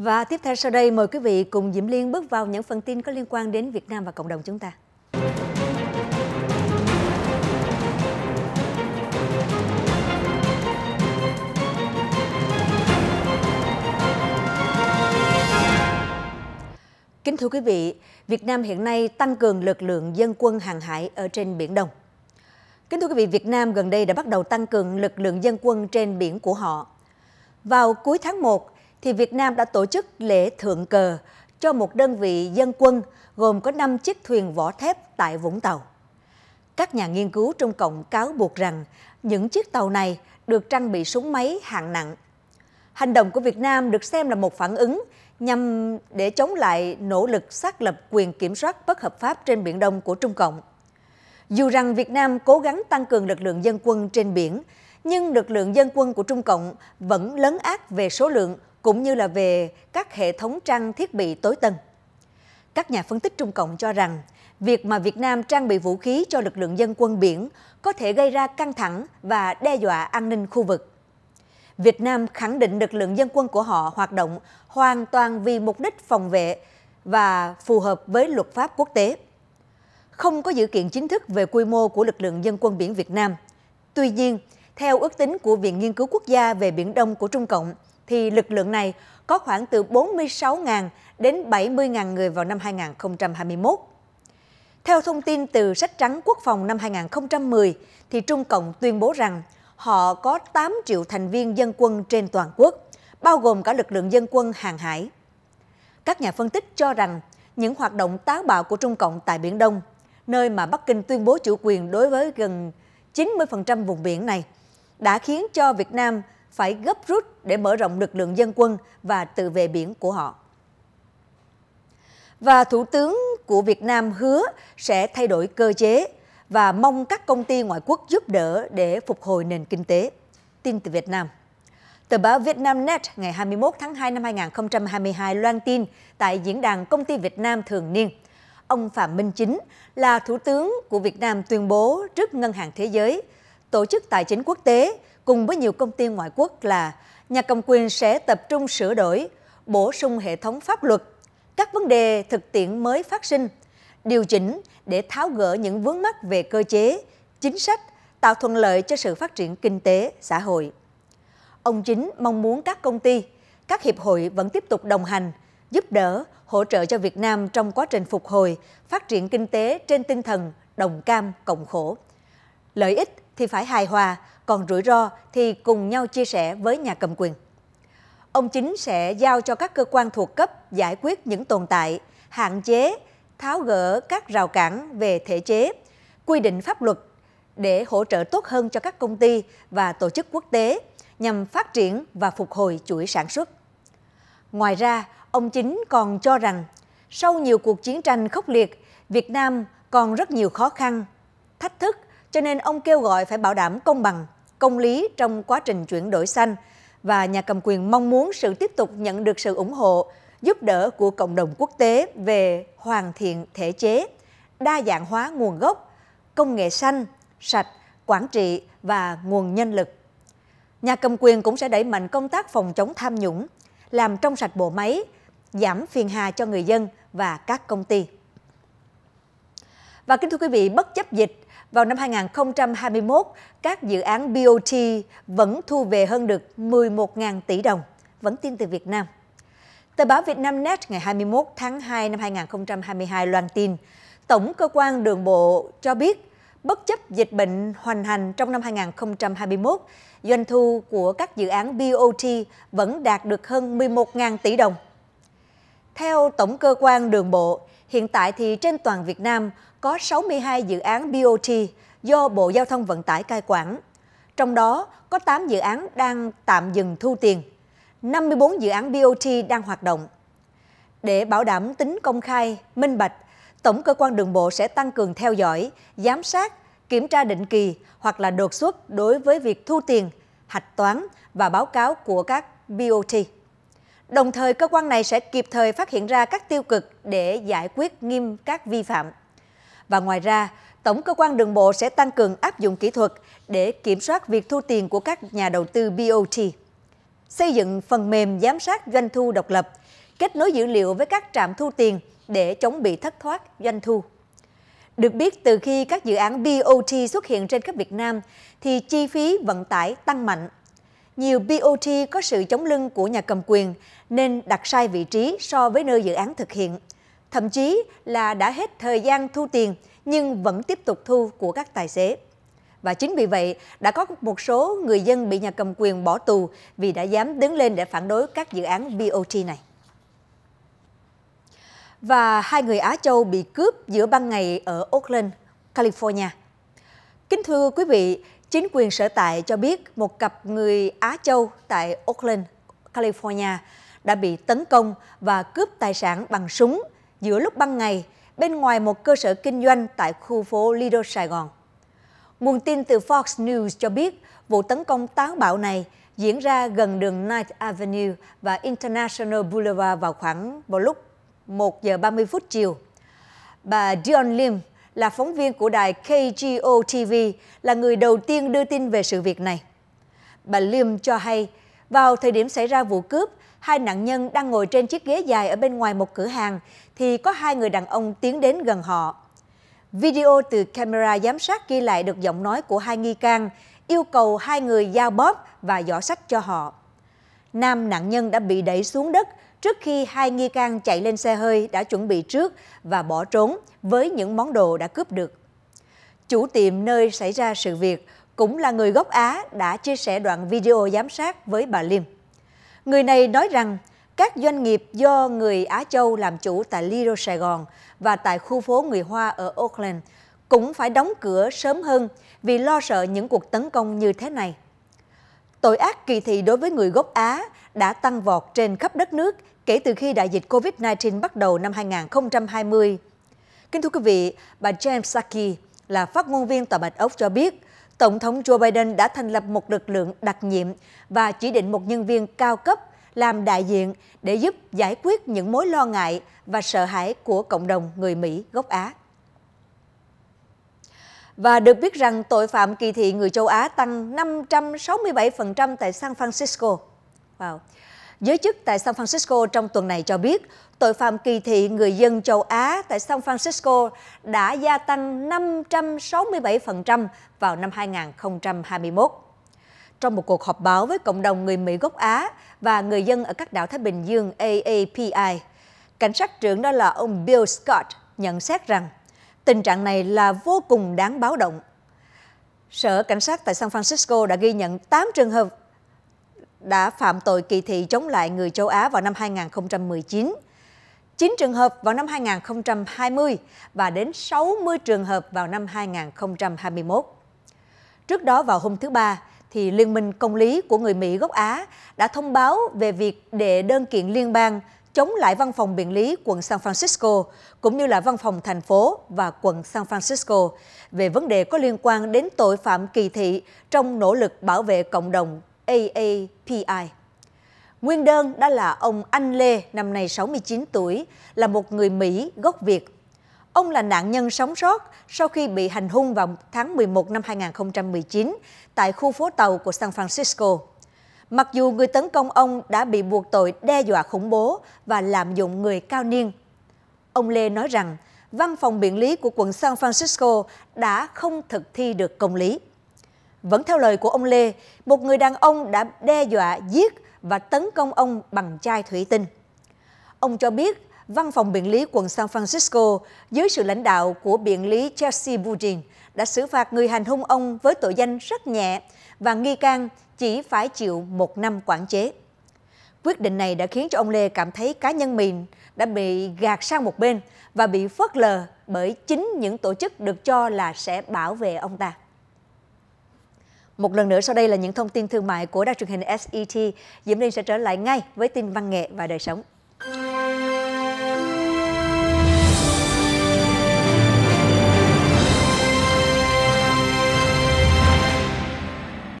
Và tiếp theo sau đây mời quý vị cùng Diễm Liên bước vào những phần tin có liên quan đến Việt Nam và cộng đồng chúng ta. Kính thưa quý vị, Việt Nam hiện nay tăng cường lực lượng dân quân hàng hải ở trên Biển Đông. Kính thưa quý vị, Việt Nam gần đây đã bắt đầu tăng cường lực lượng dân quân trên biển của họ. Vào cuối tháng 1, thì Việt Nam đã tổ chức lễ thượng cờ cho một đơn vị dân quân gồm có 5 chiếc thuyền vỏ thép tại Vũng Tàu. Các nhà nghiên cứu Trung cộng cáo buộc rằng những chiếc tàu này được trang bị súng máy hạng nặng. Hành động của Việt Nam được xem là một phản ứng nhằm để chống lại nỗ lực xác lập quyền kiểm soát bất hợp pháp trên Biển Đông của Trung Cộng. Dù rằng Việt Nam cố gắng tăng cường lực lượng dân quân trên biển, nhưng lực lượng dân quân của Trung Cộng vẫn lớn ác về số lượng cũng như là về các hệ thống trang thiết bị tối tân. Các nhà phân tích Trung Cộng cho rằng, việc mà Việt Nam trang bị vũ khí cho lực lượng dân quân biển có thể gây ra căng thẳng và đe dọa an ninh khu vực. Việt Nam khẳng định lực lượng dân quân của họ hoạt động hoàn toàn vì mục đích phòng vệ và phù hợp với luật pháp quốc tế. Không có dự kiện chính thức về quy mô của lực lượng dân quân biển Việt Nam. Tuy nhiên, theo ước tính của Viện Nghiên cứu Quốc gia về Biển Đông của Trung Cộng, thì lực lượng này có khoảng từ 46.000 đến 70.000 người vào năm 2021. Theo thông tin từ sách trắng quốc phòng năm 2010, thì Trung Cộng tuyên bố rằng họ có 8 triệu thành viên dân quân trên toàn quốc, bao gồm cả lực lượng dân quân hàng hải. Các nhà phân tích cho rằng những hoạt động táo bạo của Trung Cộng tại Biển Đông, nơi mà Bắc Kinh tuyên bố chủ quyền đối với gần 90% vùng biển này, đã khiến cho Việt Nam phải gấp rút để mở rộng lực lượng dân quân và tự vệ biển của họ. Và Thủ tướng của Việt Nam hứa sẽ thay đổi cơ chế và mong các công ty ngoại quốc giúp đỡ để phục hồi nền kinh tế. Tin từ Việt Nam Tờ báo Vietnamnet ngày 21 tháng 2 năm 2022 loan tin tại Diễn đàn Công ty Việt Nam Thường niên. Ông Phạm Minh Chính là Thủ tướng của Việt Nam tuyên bố trước Ngân hàng Thế giới, Tổ chức Tài chính Quốc tế cùng với nhiều công ty ngoại quốc là nhà cầm quyền sẽ tập trung sửa đổi, bổ sung hệ thống pháp luật, các vấn đề thực tiễn mới phát sinh, điều chỉnh để tháo gỡ những vướng mắc về cơ chế, chính sách, tạo thuận lợi cho sự phát triển kinh tế, xã hội. Ông Chính mong muốn các công ty, các hiệp hội vẫn tiếp tục đồng hành, giúp đỡ, hỗ trợ cho Việt Nam trong quá trình phục hồi, phát triển kinh tế trên tinh thần đồng cam, cộng khổ. Lợi ích thì phải hài hòa, còn rủi ro thì cùng nhau chia sẻ với nhà cầm quyền. Ông Chính sẽ giao cho các cơ quan thuộc cấp giải quyết những tồn tại, hạn chế, tháo gỡ các rào cản về thể chế, quy định pháp luật để hỗ trợ tốt hơn cho các công ty và tổ chức quốc tế nhằm phát triển và phục hồi chuỗi sản xuất. Ngoài ra, ông Chính còn cho rằng sau nhiều cuộc chiến tranh khốc liệt, Việt Nam còn rất nhiều khó khăn, thách thức cho nên ông kêu gọi phải bảo đảm công bằng, công lý trong quá trình chuyển đổi xanh và nhà cầm quyền mong muốn sự tiếp tục nhận được sự ủng hộ, giúp đỡ của cộng đồng quốc tế về hoàn thiện thể chế, đa dạng hóa nguồn gốc, công nghệ xanh, sạch, quản trị và nguồn nhân lực. Nhà cầm quyền cũng sẽ đẩy mạnh công tác phòng chống tham nhũng, làm trong sạch bộ máy, giảm phiền hà cho người dân và các công ty. Và kính thưa quý vị, bất chấp dịch, vào năm 2021, các dự án BOT vẫn thu về hơn được 11.000 tỷ đồng. Vẫn tin từ Việt Nam. Tờ báo Việt Nam Net ngày 21 tháng 2 năm 2022 loan tin, Tổng cơ quan đường bộ cho biết bất chấp dịch bệnh hoành hành trong năm 2021, doanh thu của các dự án BOT vẫn đạt được hơn 11.000 tỷ đồng. Theo Tổng cơ quan đường bộ, hiện tại thì trên toàn Việt Nam có 62 dự án BOT do Bộ Giao thông Vận tải cai quản. Trong đó có 8 dự án đang tạm dừng thu tiền, 54 dự án BOT đang hoạt động. Để bảo đảm tính công khai, minh bạch, Tổng cơ quan đường bộ sẽ tăng cường theo dõi, giám sát, kiểm tra định kỳ hoặc là đột xuất đối với việc thu tiền, hạch toán và báo cáo của các BOT. Đồng thời, cơ quan này sẽ kịp thời phát hiện ra các tiêu cực để giải quyết nghiêm các vi phạm. Và ngoài ra, Tổng cơ quan đường bộ sẽ tăng cường áp dụng kỹ thuật để kiểm soát việc thu tiền của các nhà đầu tư BOT. Xây dựng phần mềm giám sát doanh thu độc lập, kết nối dữ liệu với các trạm thu tiền để chống bị thất thoát doanh thu. Được biết, từ khi các dự án BOT xuất hiện trên khắp Việt Nam, thì chi phí vận tải tăng mạnh. Nhiều BOT có sự chống lưng của nhà cầm quyền, nên đặt sai vị trí so với nơi dự án thực hiện – thậm chí là đã hết thời gian thu tiền nhưng vẫn tiếp tục thu của các tài xế. Và chính vì vậy, đã có một số người dân bị nhà cầm quyền bỏ tù vì đã dám đứng lên để phản đối các dự án BOT này. Và hai người Á Châu bị cướp giữa ban ngày ở Oakland, California. Kính thưa quý vị, chính quyền sở tại cho biết một cặp người Á Châu tại Oakland, California đã bị tấn công và cướp tài sản bằng súng giữa lúc ban ngày bên ngoài một cơ sở kinh doanh tại khu phố Lido Sài Gòn. Nguồn tin từ Fox News cho biết vụ tấn công táo bạo này diễn ra gần đường Ninth Avenue và International Boulevard vào khoảng vào lúc 1 giờ 30 phút chiều. Bà Dion Lim là phóng viên của đài KGO TV là người đầu tiên đưa tin về sự việc này. Bà Lim cho hay vào thời điểm xảy ra vụ cướp hai nạn nhân đang ngồi trên chiếc ghế dài ở bên ngoài một cửa hàng, thì có hai người đàn ông tiến đến gần họ. Video từ camera giám sát ghi lại được giọng nói của hai nghi can, yêu cầu hai người giao bóp và giỏ sách cho họ. Nam nạn nhân đã bị đẩy xuống đất trước khi hai nghi can chạy lên xe hơi đã chuẩn bị trước và bỏ trốn với những món đồ đã cướp được. Chủ tiệm nơi xảy ra sự việc cũng là người gốc Á đã chia sẻ đoạn video giám sát với bà Lim. Người này nói rằng các doanh nghiệp do người Á Châu làm chủ tại Lido Sài Gòn và tại khu phố người Hoa ở Auckland cũng phải đóng cửa sớm hơn vì lo sợ những cuộc tấn công như thế này. Tội ác kỳ thị đối với người gốc Á đã tăng vọt trên khắp đất nước kể từ khi đại dịch COVID-19 bắt đầu năm 2020. Kính thưa quý vị, bà James Saki là phát ngôn viên Tòa Bạch Ốc cho biết Tổng thống Joe Biden đã thành lập một lực lượng đặc nhiệm và chỉ định một nhân viên cao cấp làm đại diện để giúp giải quyết những mối lo ngại và sợ hãi của cộng đồng người Mỹ gốc Á. Và được biết rằng tội phạm kỳ thị người châu Á tăng 567% tại San Francisco. Wow. Giới chức tại San Francisco trong tuần này cho biết, tội phạm kỳ thị người dân châu Á tại San Francisco đã gia tăng 567% vào năm 2021. Trong một cuộc họp báo với cộng đồng người Mỹ gốc Á và người dân ở các đảo Thái Bình Dương AAPI, cảnh sát trưởng đó là ông Bill Scott nhận xét rằng tình trạng này là vô cùng đáng báo động. Sở Cảnh sát tại San Francisco đã ghi nhận 8 trường hợp đã phạm tội kỳ thị chống lại người châu Á vào năm 2019, 9 trường hợp vào năm 2020 và đến 60 trường hợp vào năm 2021. Trước đó vào hôm thứ Ba, thì Liên minh Công lý của người Mỹ gốc Á đã thông báo về việc đệ đơn kiện liên bang chống lại văn phòng biện lý quận San Francisco cũng như là văn phòng thành phố và quận San Francisco về vấn đề có liên quan đến tội phạm kỳ thị trong nỗ lực bảo vệ cộng đồng AAPI. Nguyên đơn đó là ông Anh Lê, năm nay 69 tuổi, là một người Mỹ gốc Việt. Ông là nạn nhân sống sót sau khi bị hành hung vào tháng 11 năm 2019 tại khu phố tàu của San Francisco. Mặc dù người tấn công ông đã bị buộc tội đe dọa khủng bố và lạm dụng người cao niên, ông Lê nói rằng văn phòng biện lý của quận San Francisco đã không thực thi được công lý. Vẫn theo lời của ông Lê, một người đàn ông đã đe dọa giết và tấn công ông bằng chai thủy tinh. Ông cho biết văn phòng biện lý quận San Francisco dưới sự lãnh đạo của biện lý Chelsea Budin đã xử phạt người hành hung ông với tội danh rất nhẹ và nghi can chỉ phải chịu một năm quản chế. Quyết định này đã khiến cho ông Lê cảm thấy cá nhân mình đã bị gạt sang một bên và bị phớt lờ bởi chính những tổ chức được cho là sẽ bảo vệ ông ta. Một lần nữa sau đây là những thông tin thương mại của đài truyền hình SET. Diễm Liên sẽ trở lại ngay với tin văn nghệ và đời sống.